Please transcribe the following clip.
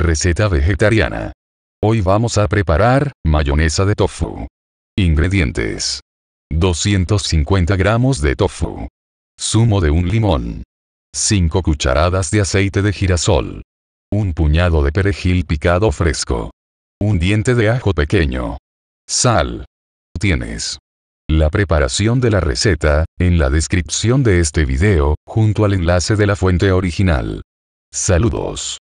Receta vegetariana. Hoy vamos a preparar mayonesa de tofu. Ingredientes. 250 gramos de tofu. Zumo de un limón. 5 cucharadas de aceite de girasol. Un puñado de perejil picado fresco. Un diente de ajo pequeño. Sal. Tienes. La preparación de la receta, en la descripción de este video, junto al enlace de la fuente original. Saludos.